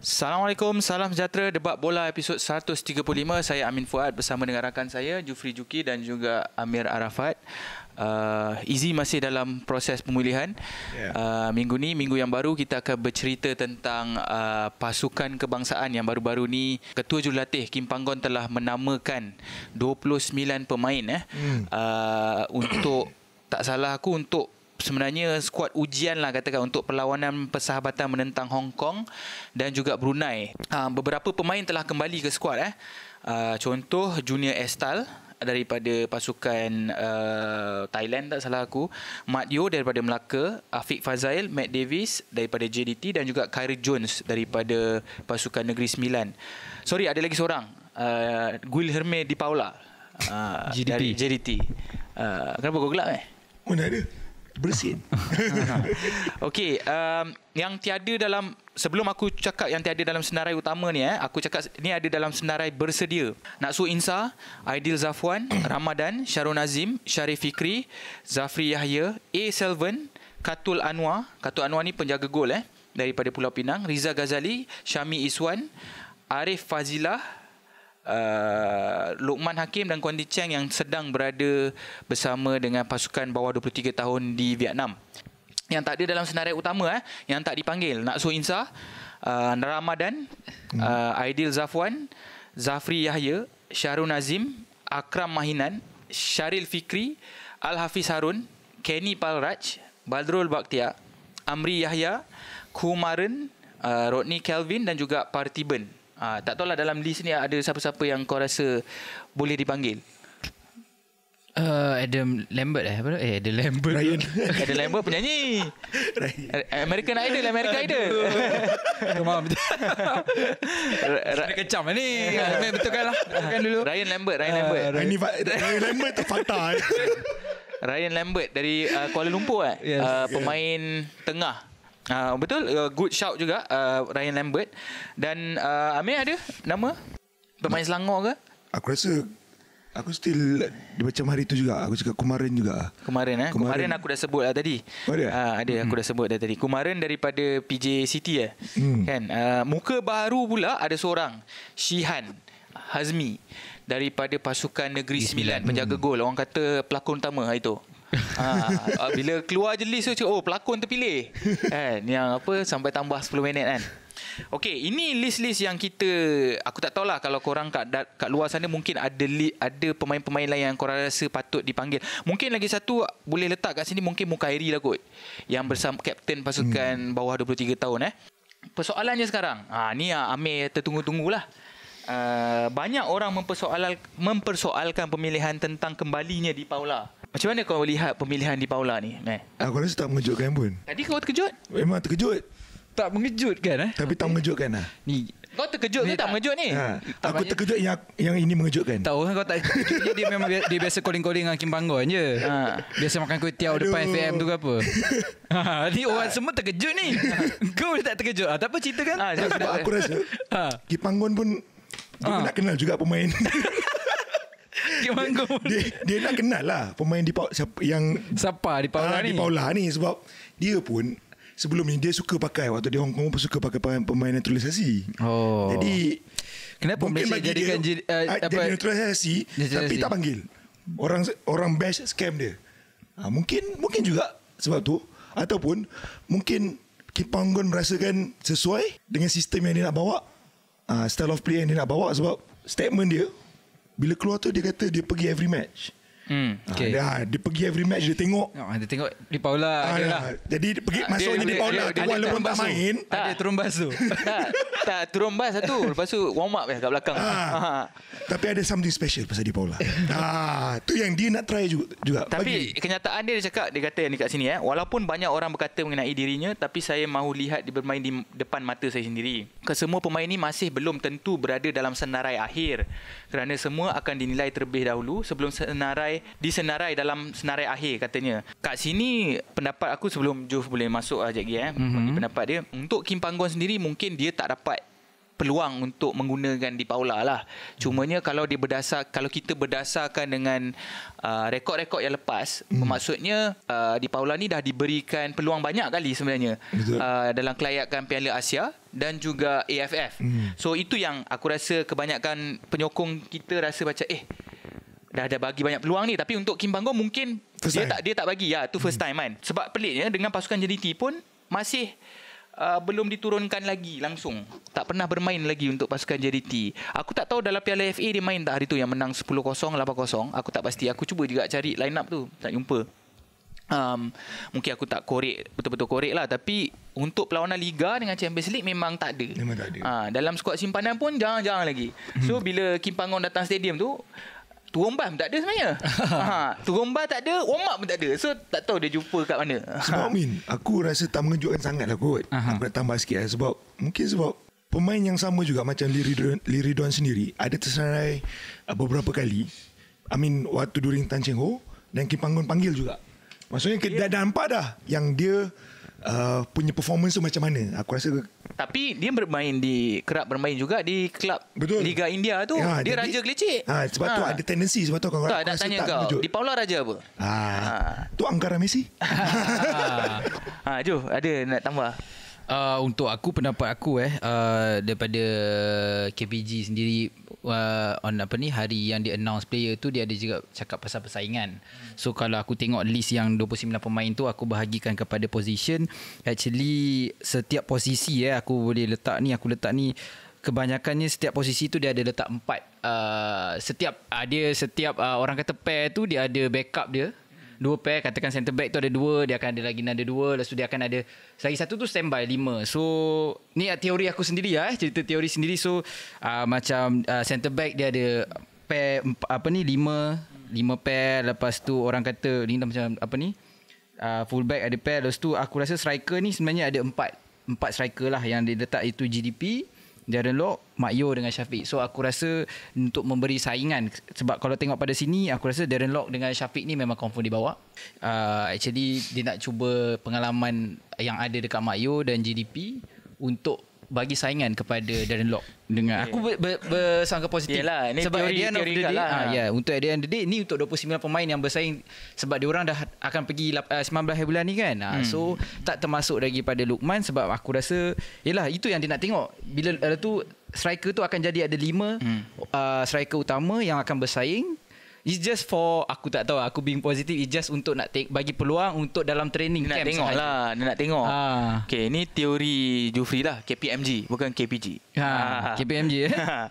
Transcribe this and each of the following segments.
Assalamualaikum, salam sejahtera Debat Bola episod 135. Saya Amin Fuad bersama dengan rakan saya Jufri Juki dan juga Amir Arafat. Uh, Izzy masih dalam proses pemulihan yeah. uh, Minggu ni, minggu yang baru Kita akan bercerita tentang uh, Pasukan kebangsaan yang baru-baru ni Ketua Jurulatih Kim Panggon telah menamakan 29 pemain eh, mm. uh, Untuk Tak salah aku untuk sebenarnya skuad ujian lah katakan untuk perlawanan persahabatan menentang Hong Kong dan juga Brunei. Uh, beberapa pemain telah kembali ke skuad eh. Uh, contoh Junior Estal daripada pasukan uh, Thailand tak salah aku, Mat Yeo daripada Melaka, Afiq Fazail, Matt Davis daripada JDT dan juga Kyrie Jones daripada pasukan Negeri Sembilan. Sorry, ada lagi seorang. Uh, eh, Guil Herme Di Paula uh, dari JDT. Uh, eh, kenapa kau gelap eh? Mana ada? bersin. Okey, um, yang tiada dalam sebelum aku cakap yang tiada dalam senarai utama ni eh, aku cakap ni ada dalam senarai bersedia. Naksu Insa, Aidil Zafwan, Ramadan, Syarun Azim, Syarif Fikri, Zafri Yahya, A Selvan, Katul Anwar, Katul Anwar ni penjaga gol eh daripada Pulau Pinang, Riza Ghazali, Syami Iswan, Arif Fazilah, uh, Lukman Hakim dan Kwan Di Cheng yang sedang berada bersama dengan pasukan bawah 23 tahun di Vietnam. Yang tak ada dalam senarai utama eh, yang tak dipanggil. Naksu Insa, uh, Ramadan, hmm. uh, Aidil Zafwan, Zafri Yahya, Syarun Azim, Akram Mahinan, Syaril Fikri, Al-Hafiz Harun, Kenny Palraj, Badrul Baktia, Amri Yahya, Kumaran, uh, Rodney Kelvin dan juga Partiben. Ben. Ha, tak lah dalam list ni ada siapa-siapa yang kau rasa boleh dipanggil. Uh, Adam Lambert eh apa eh Adam Lambert Ryan. Adam Lambert penyanyi Ryan. Eh, American Idol American Idol Kemam betul Ryan kecam lah ni Ryan betul kan lah dulu Ryan Lambert Ryan ah, Lambert uh, Ryan, Ryan Lambert tu fakta eh. Ryan Lambert dari uh, Kuala Lumpur eh yes. uh, pemain yeah. tengah Uh, betul uh, good shout juga uh, Ryan Lambert dan uh, Amir ada nama pemain Selangor ke aku rasa aku still di macam hari tu juga aku cakap Kumaran juga Kumaran eh Kumaran, Kumaran aku dah sebut lah tadi ada oh, uh, ah, ada aku hmm. dah sebut dah tadi Kumaran daripada PJ City eh hmm. kan uh, muka baru pula ada seorang Shihan Hazmi daripada pasukan Negeri Sembilan penjaga hmm. gol orang kata pelakon utama hari tu ha, bila keluar je list tu cakap, oh pelakon terpilih. kan, yang apa sampai tambah 10 minit kan. Okay, ini list-list yang kita... Aku tak tahulah kalau korang kat, kat luar sana mungkin ada ada pemain-pemain lain yang korang rasa patut dipanggil. Mungkin lagi satu boleh letak kat sini mungkin Mukairi lah kot. Yang bersama kapten pasukan hmm. bawah 23 tahun eh. Persoalannya sekarang, ha, ni ya, Amir tertunggu-tunggulah. Uh, banyak orang mempersoal, mempersoalkan pemilihan tentang kembalinya di Paula. Macam mana kau melihat pemilihan di Paula ni? Eh? Aku rasa tak mengejutkan pun. Tadi kau terkejut? Memang terkejut. Tak mengejutkan eh? Tapi okay. tak mengejutkan lah. Ni. Kau terkejut ke tak, tak mengejut ni? Ha. Tak aku terkejut yang yang ini mengejutkan. Tahu kan kau tak terkejut dia memang dia biasa calling-calling dengan Kim Banggon je. Ha. Biasa makan kuih tiaw depan FM tu ke apa. ha. Ni orang ha. semua terkejut ni. kau tak terkejut. Ha. Tak apa cerita kan? Ha, sebab aku rasa ha. Kim Banggon pun dia ha. pun nak kenal juga pemain sikit manggung. Dia, dia, dia nak kenal lah pemain di Paul yang siapa di Paula ah, ni. Di Paula ni sebab dia pun sebelum ni dia suka pakai waktu dia Hong Kong pun suka pakai pemain, pemain naturalisasi. Oh. Jadi kenapa Malaysia jadikan dia, uh, apa, jadi naturalisasi, naturalisasi, tapi tak panggil. Orang orang bash scam dia. Ha, mungkin mungkin juga sebab tu ataupun mungkin Kim Panggon merasakan sesuai dengan sistem yang dia nak bawa. Uh, style of play yang dia nak bawa sebab statement dia bila keluar tu dia kata dia pergi every match. Hmm. Ah, okay. Dia, ah, dia pergi every match dia tengok. Oh, dia tengok di Paula ah, dia lah. Jadi dia pergi masuknya di Paula dia, dia, dia tak main, tak ada turun tu. tak, turun bas satu lepas tu warm up eh kat belakang. Ah, Tapi ada something special pasal di Paula. ah, tu yang dia nak try juga. Tapi kenyataan dia dia cakap dia kata yang dekat sini eh, walaupun banyak orang berkata mengenai dirinya tapi saya mahu lihat dia bermain di depan mata saya sendiri. Kesemua pemain ini masih belum tentu berada dalam senarai akhir kerana semua akan dinilai terlebih dahulu sebelum senarai di senarai dalam senarai akhir katanya. Kat sini pendapat aku sebelum Juf boleh masuk ajak lah, lagi eh. Mm-hmm. Pendapat dia untuk Kim Panggon sendiri mungkin dia tak dapat peluang untuk menggunakan di Paula lah. cuma Cumanya kalau dia berdasar kalau kita berdasarkan dengan uh, rekod-rekod yang lepas, mm. maksudnya uh, di Paula ni dah diberikan peluang banyak kali sebenarnya uh, dalam kelayakan Piala Asia dan juga AFF. Mm. So itu yang aku rasa kebanyakan penyokong kita rasa baca eh dah ada bagi banyak peluang ni tapi untuk Kim Bangun mungkin first dia time. tak dia tak bagi ya tu first hmm. time kan sebab peliknya dengan pasukan JDT pun masih uh, belum diturunkan lagi langsung tak pernah bermain lagi untuk pasukan JDT aku tak tahu dalam piala FA dia main tak hari tu yang menang 10-0 8-0 aku tak pasti aku cuba juga cari line up tu tak jumpa um, mungkin aku tak korek betul-betul korek lah tapi untuk perlawanan Liga dengan Champions League memang tak ada, memang tak ada. Uh, dalam skuad simpanan pun jangan-jangan lagi so hmm. bila Kim Pangong datang stadium tu Turun bar pun tak ada sebenarnya. ha, turun bar tak ada, warm up pun tak ada. So, tak tahu dia jumpa kat mana. Sebab Min, aku rasa tak mengejutkan sangat lah kot. Uh-huh. Aku nak tambah sikit lah sebab, mungkin sebab pemain yang sama juga macam Liridon, Liridon sendiri ada terserai uh, beberapa kali. I mean, waktu during Tan Cheng Ho dan Kim Panggon panggil juga. Maksudnya, yeah. dah, dah nampak dah yang dia uh, punya performance tu macam mana aku rasa tapi dia bermain di kerap bermain juga di kelab liga India tu ha, dia jadi, raja kelecek ha, sebab ha. tu ada tendensi sebab tu aku, aku tak, rasa tak kau di Paula raja apa ha, ha. tu Angkara Messi ha, ha. ha Jo ada nak tambah uh, untuk aku pendapat aku eh uh, daripada KPG sendiri uh, on apa ni hari yang di announce player tu dia ada juga cakap pasal persaingan. So kalau aku tengok list yang 29 pemain tu aku bahagikan kepada position actually setiap posisi eh aku boleh letak ni aku letak ni kebanyakannya setiap posisi tu dia ada letak empat uh, setiap ada uh, setiap uh, orang kata pair tu dia ada backup dia dua pair katakan center back tu ada dua dia akan ada lagi ada dua lepas tu dia akan ada lagi satu tu standby lima so ni ah, teori aku sendiri ya, eh. cerita teori sendiri so uh, macam uh, center back dia ada pair apa ni lima lima pair lepas tu orang kata ni macam apa ni uh, full back ada pair lepas tu aku rasa striker ni sebenarnya ada empat empat striker lah yang diletak itu GDP Jaren Lok, Mak Yo dengan Syafiq. So aku rasa untuk memberi saingan sebab kalau tengok pada sini aku rasa Jaren Lok dengan Syafiq ni memang confirm bawah. Ah, uh, actually dia nak cuba pengalaman yang ada dekat Mak Yo dan GDP untuk bagi saingan kepada Darren Lock dengan yeah. aku ber, ber, bersangka positif Yelah, ini sebab dia teori lah. ah, ya, of the day, yeah, untuk dia the end ni untuk 29 pemain yang bersaing sebab dia orang dah akan pergi 19 eh, bulan ni kan ah, hmm. so tak termasuk lagi pada Lukman sebab aku rasa yalah itu yang dia nak tengok bila ada tu striker tu akan jadi ada 5 hmm. uh, striker utama yang akan bersaing It's just for Aku tak tahu Aku being positive It's just untuk nak te- Bagi peluang Untuk dalam training Dia camp nak tengok sahaja. lah Dia nak tengok ha. Okay ni teori Jufri lah KPMG Bukan KPG ha. ha. Ah. KPMG eh?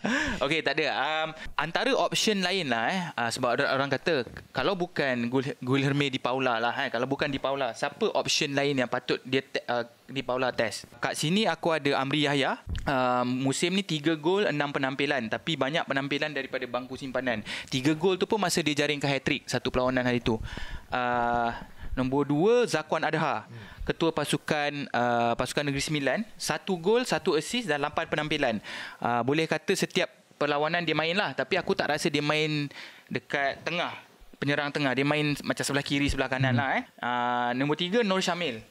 okay takde um, Antara option lain lah eh, uh, Sebab ada orang kata Kalau bukan Gulherme Gul di Paula lah eh, Kalau bukan di Paula Siapa option lain Yang patut dia te- uh, di Paula test. Kat sini aku ada Amri Yahya. Uh, musim ni 3 gol, 6 penampilan tapi banyak penampilan daripada bangku simpanan. 3 gol tu pun masa dia jaringkan hat-trick satu perlawanan hari tu. Uh, nombor 2 Zakwan Adha. Ketua pasukan uh, pasukan Negeri Sembilan. Satu gol, satu assist dan 8 penampilan. Uh, boleh kata setiap perlawanan dia main lah tapi aku tak rasa dia main dekat tengah penyerang tengah dia main macam sebelah kiri sebelah kanan hmm. lah eh. Uh, nombor tiga Nur Syamil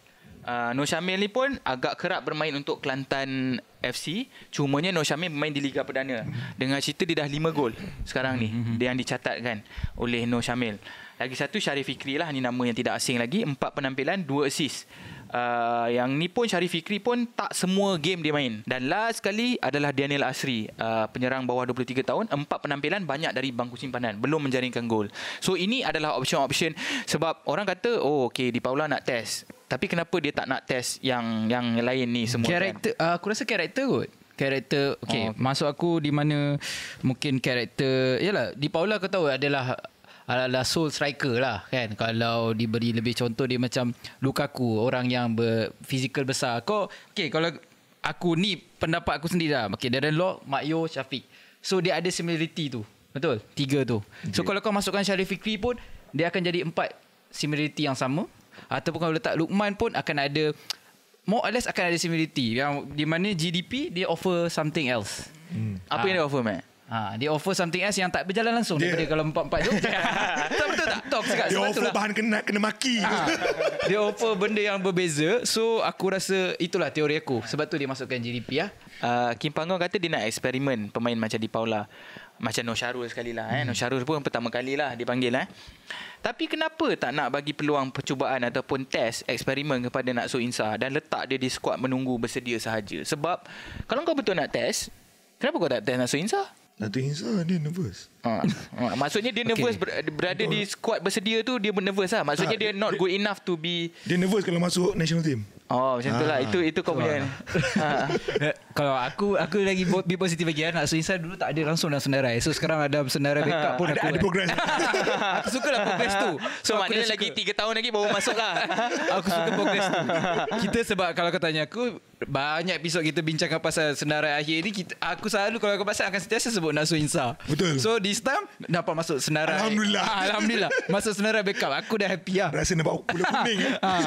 uh, ah, Noh Syamil ni pun agak kerap bermain untuk Kelantan FC cumanya Noh Syamil bermain di Liga Perdana dengan cerita dia dah 5 gol sekarang ni mhm. dia yang dicatatkan oleh Noh Syamil lagi satu Syarif Fikri lah ni nama yang tidak asing lagi empat penampilan dua asis Uh, ah, yang ni pun Syarif Fikri pun tak semua game dia main dan last sekali adalah Daniel Asri uh, penyerang bawah 23 tahun empat penampilan banyak dari bangku simpanan belum menjaringkan gol so ini adalah option-option sebab orang kata oh okey Di Paula nak test tapi kenapa dia tak nak test yang yang lain ni semua? Kan? Character kan? uh, aku rasa character kot. Character okay. Oh, okay. Masuk aku di mana mungkin character yalah di Paula kau tahu adalah adalah soul striker lah kan kalau diberi lebih contoh dia macam Lukaku orang yang ber, besar kau okay. kalau aku ni pendapat aku sendiri lah okey Darren Law Makyo Syafiq so dia ada similarity tu betul tiga tu so kalau kau masukkan Syarif Fikri pun dia akan jadi empat similarity yang sama ataupun kalau letak Luqman pun akan ada more or less akan ada similarity yang di mana GDP dia offer something else. Hmm. Apa ha. yang ah. dia offer Mac? Ha, dia offer something else yang tak berjalan langsung dia, daripada kalau empat-empat jom. tak betul tak? Tok Dia Sebab offer bahan kena kena maki. Ha. dia offer benda yang berbeza. So aku rasa itulah teori aku. Sebab tu dia masukkan GDP ya. Uh, Kim Pangong kata dia nak eksperimen pemain macam di Paula macam Noh Syarul sekali lah. Eh. Hmm. Noh Syarul pun pertama kali lah dipanggil. Eh. Tapi kenapa tak nak bagi peluang percubaan ataupun test eksperimen kepada Naksu Insa dan letak dia di skuad menunggu bersedia sahaja? Sebab kalau kau betul nak test, kenapa kau tak test Naksu Insa? Naksu Insa dia nervous. Ha. ha. Maksudnya dia nervous okay. berada di skuad bersedia tu, dia nervous lah. Maksudnya ha, dia, not good enough to be... Dia nervous kalau masuk national team. Oh macam tu lah ah, Itu, itu kau lah. punya ah. eh, Kalau aku Aku lagi Be positive lagi eh. Nak suisa dulu Tak ada langsung dalam senarai So sekarang ada Senarai backup pun Ada, aku, eh. progress Aku suka lah progress tu So, so maknanya lagi 3 tahun lagi Baru masuk lah Aku suka progress tu Kita sebab Kalau kau tanya aku banyak episod kita bincangkan pasal senarai akhir ni kita, Aku selalu kalau aku pasal akan sentiasa sebut Nasu Insa Betul So this time dapat masuk senarai Alhamdulillah ah, Alhamdulillah Masuk senarai backup aku dah happy lah Rasa nampak kulit kuning ah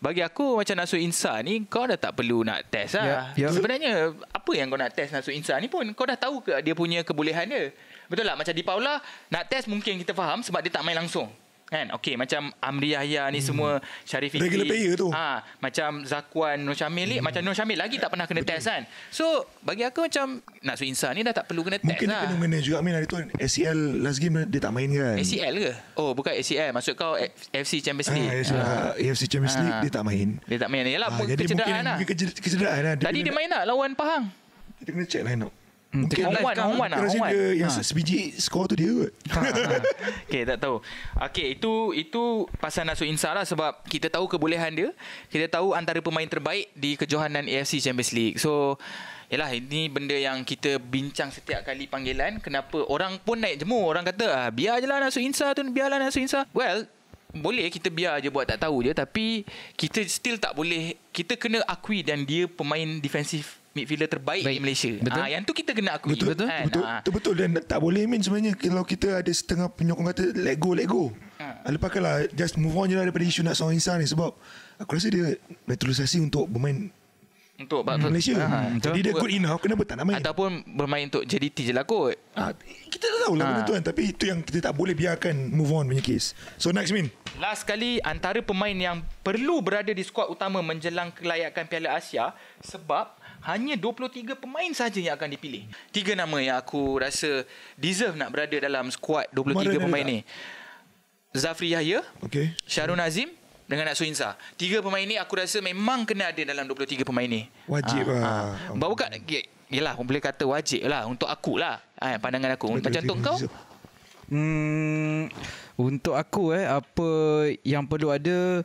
bagi aku macam nasu insa ni kau dah tak perlu nak test lah. Yeah, yeah. Sebenarnya apa yang kau nak test nasu insa ni pun kau dah tahu ke dia punya kebolehan dia. Betul tak? Macam di Paula nak test mungkin kita faham sebab dia tak main langsung kan okey macam Amri Yahya ni hmm. semua Syarif Fikri regular player tu ha macam Zakwan Nur Syamil ni hmm. macam Nur Syamil lagi tak pernah kena Betul. test kan so bagi aku macam nak so insan ni dah tak perlu kena test mungkin lah. mungkin kena juga Amin hari tu ACL last game dia tak main kan ACL ke oh bukan ACL maksud kau FC Champions ah, League ha, ah. FC Champions ah. League ha. dia tak main dia tak main ni lah ha, kecederaan mungkin, lah. mungkin kecederaan lah. Lah. dia tadi dia main lah lawan Pahang dia kena check line lah, Mungkin Hong Wan Hong Wan Hong Yang ha. sebiji skor tu dia ha, ha. ha. Okay tak tahu Okay itu Itu pasal Nasu Insa lah Sebab kita tahu kebolehan dia Kita tahu antara pemain terbaik Di kejohanan AFC Champions League So Yalah ini benda yang kita bincang setiap kali panggilan Kenapa orang pun naik jemur Orang kata ah, Biar je lah Nasu Insa tu Biarlah Nasu Insa Well boleh kita biar aja buat tak tahu je tapi kita still tak boleh kita kena akui dan dia pemain defensif midfielder terbaik Baik. di Malaysia. Betul? Ha, yang tu kita kena akui. Betul eh, betul. Kan? Ah. Betul, ha. betul betul dan tak boleh min sebenarnya kalau kita ada setengah penyokong kata let go let go. Ha. Ah. Lepakalah just move on je lah daripada isu nak song insan ni sebab aku rasa dia naturalisasi untuk bermain untuk hmm. Malaysia. Ha. Jadi dia good enough kenapa tak nak main? Ataupun bermain untuk JDT je lah kot. Ha. Kita tak tahu lah ha. benda kan. tapi itu yang kita tak boleh biarkan move on punya kes. So next min. Last kali antara pemain yang perlu berada di skuad utama menjelang kelayakan Piala Asia sebab hanya 23 pemain sahaja yang akan dipilih. Tiga nama yang aku rasa deserve nak berada dalam skuad 23 Mana pemain ni. Zafri Yahya, okay. Syarun Azim dengan Nasu Insa. Tiga pemain ni aku rasa memang kena ada dalam 23 pemain ni. Wajib ha, lah. Ha. Bawa kat, okay. yelah boleh kata wajib lah untuk aku lah. Ha, pandangan aku. Sebab Macam kau? Hmm, untuk aku eh, apa yang perlu ada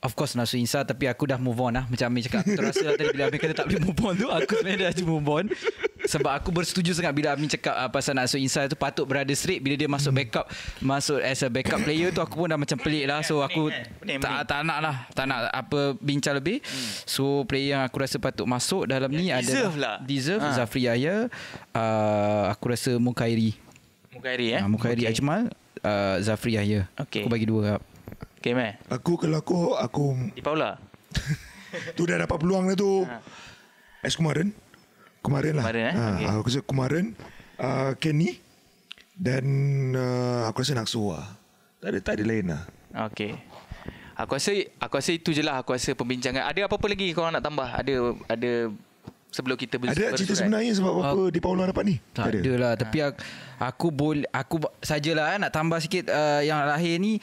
of course nafsu insan tapi aku dah move on lah macam Amir cakap aku terasa lah tadi bila Amir kata tak boleh move on tu aku sebenarnya dah move on sebab aku bersetuju sangat bila Amin cakap uh, pasal nak masuk tu patut berada straight bila dia masuk hmm. backup masuk as a backup player tu aku pun dah macam pelik lah so aku eh? tak tak nak lah tak nak apa bincang lebih hmm. so player yang aku rasa patut masuk dalam ni ada deserve lah deserve ha. Zafri Ayah uh, ah, aku rasa Mukairi Mukairi eh uh, Mukairi okay. Ajmal uh, Zafri Ayah okay. aku bagi dua lah. Okay man eh? Aku kalau aku Aku Di Paula Tu dah dapat peluang dah tu ha. As kemarin Kemarin lah Kemarin eh ha, okay. Aku rasa kemarin uh, Kenny Dan uh, Aku rasa nak lah Tak ada, tak ada lain lah Okay Aku rasa Aku rasa itu je lah Aku rasa pembincangan Ada apa-apa lagi Korang nak tambah Ada Ada Sebelum kita Ada cerita sebenarnya Sebab uh, apa oh. Di Paula dapat ni Tak, tak ada lah ha. Tapi aku Aku boleh Aku sajalah eh, Nak tambah sikit uh, Yang lahir ni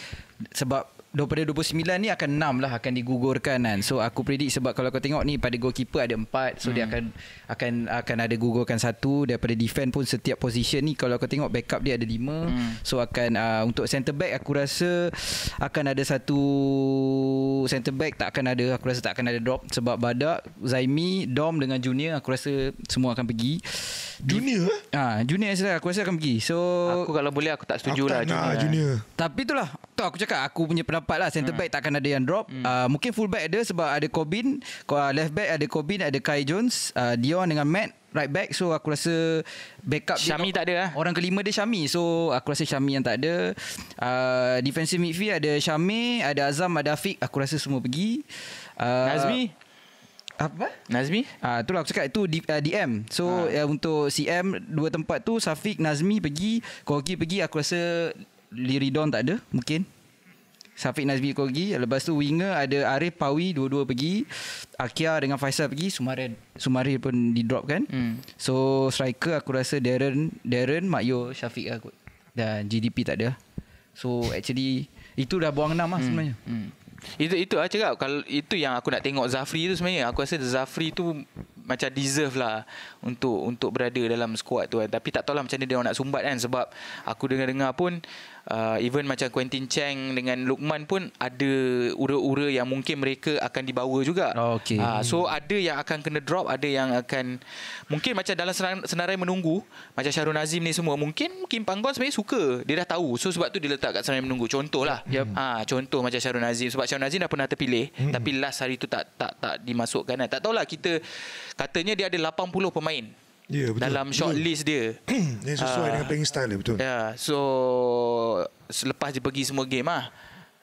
Sebab daripada 29 ni akan 6 lah akan digugurkan kan. So aku predict sebab kalau kau tengok ni pada goalkeeper ada 4 so hmm. dia akan akan akan ada gugurkan satu daripada defend pun setiap position ni kalau kau tengok backup dia ada 5. Hmm. So akan uh, untuk center back aku rasa akan ada satu center back tak akan ada aku rasa tak akan ada drop sebab Badak, Zaimi, Dom dengan Junior aku rasa semua akan pergi. Junior eh? Ah, ha, junior saja aku rasa akan pergi. So aku kalau boleh aku tak setuju aku lah tak junior. Nah, eh. junior. Tapi itulah. Tu aku cakap aku punya pendapat lah center hmm. back takkan ada yang drop. Hmm. Uh, mungkin full back ada sebab ada Corbin, ah, left back ada Corbin, ada Kai Jones, uh, Dion dengan Matt right back so aku rasa backup Shami tak ada lah. orang kelima dia Shami. so aku rasa Shami yang tak ada uh, defensive midfield ada Shami, ada Azam ada Afiq aku rasa semua pergi uh, Nazmi apa? Nazmi? Ah, itulah aku cakap itu D, uh, DM. So ha. uh, untuk CM dua tempat tu Safiq Nazmi pergi, Kogi pergi aku rasa Liridon tak ada mungkin. Safiq Nazmi Kogi lepas tu winger ada Arif Pawi dua-dua pergi. Akia dengan Faisal pergi, Sumari Sumari pun di drop kan. Hmm. So striker aku rasa Darren Darren Makyo Safiq aku. Lah Dan GDP tak ada. So actually itu dah buang enam lah hmm. sebenarnya. Hmm. Itu itu aku cakap kalau itu yang aku nak tengok Zafri tu sebenarnya aku rasa Zafri tu macam deserve lah untuk untuk berada dalam skuad tu kan. tapi tak tahu lah macam mana dia orang nak sumbat kan sebab aku dengar-dengar pun uh, even macam Quentin Cheng dengan Lukman pun ada ura-ura yang mungkin mereka akan dibawa juga. Oh, okay. uh, so ada yang akan kena drop, ada yang akan mungkin macam dalam senarai menunggu, macam Syahrul Nazim ni semua mungkin Kim Panggon sebenarnya suka. Dia dah tahu. So sebab tu dia letak kat senarai menunggu contohlah. Ah yep. uh, contoh macam Syahrul Nazim sebab Syahrul Nazim dah pernah terpilih hmm. tapi last hari tu tak tak tak dimasukkan. Kan? Tak tahulah kita katanya dia ada 80 pemain yeah, betul. dalam shortlist dia. dia sesuai uh, dengan playing style dia, betul. Ya, yeah, so selepas dia pergi semua game lah.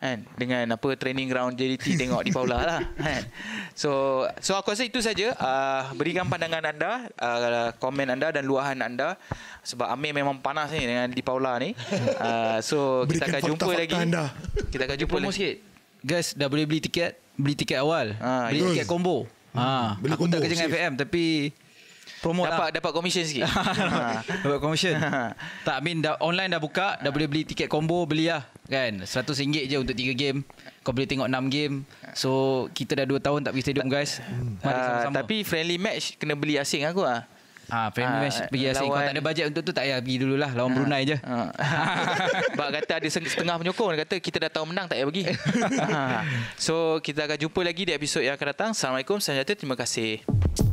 Kan, dengan apa training ground JDT tengok di Paula lah. Kan. So so aku rasa itu saja. Uh, berikan pandangan anda, uh, komen anda dan luahan anda. Sebab Amir memang panas ni dengan di Paula ni. Uh, so berikan kita akan jumpa lagi. Anda. Kita akan jumpa lagi. Guys dah boleh beli tiket. Beli tiket awal. Uh, beli tiket combo. Ha, aku tak kerja dengan FM tapi promote dapat lah. dapat commission sikit dapat komisen. tak min. dah, online dah buka dah boleh beli tiket combo beli lah kan RM100 je untuk 3 game kau boleh tengok 6 game so kita dah 2 tahun tak pergi stadium guys uh, tapi friendly match kena beli asing aku Ah, ha, ah, family ah, match pergi asing. Kau tak ada bajet untuk tu, tak payah pergi dululah. Lawan ha. Brunei je. Ha. Bak kata ada setengah penyokong. Dia kata kita dah tahu menang, tak payah pergi. So, kita akan jumpa lagi di episod yang akan datang. Assalamualaikum, salam sejahtera. Terima kasih.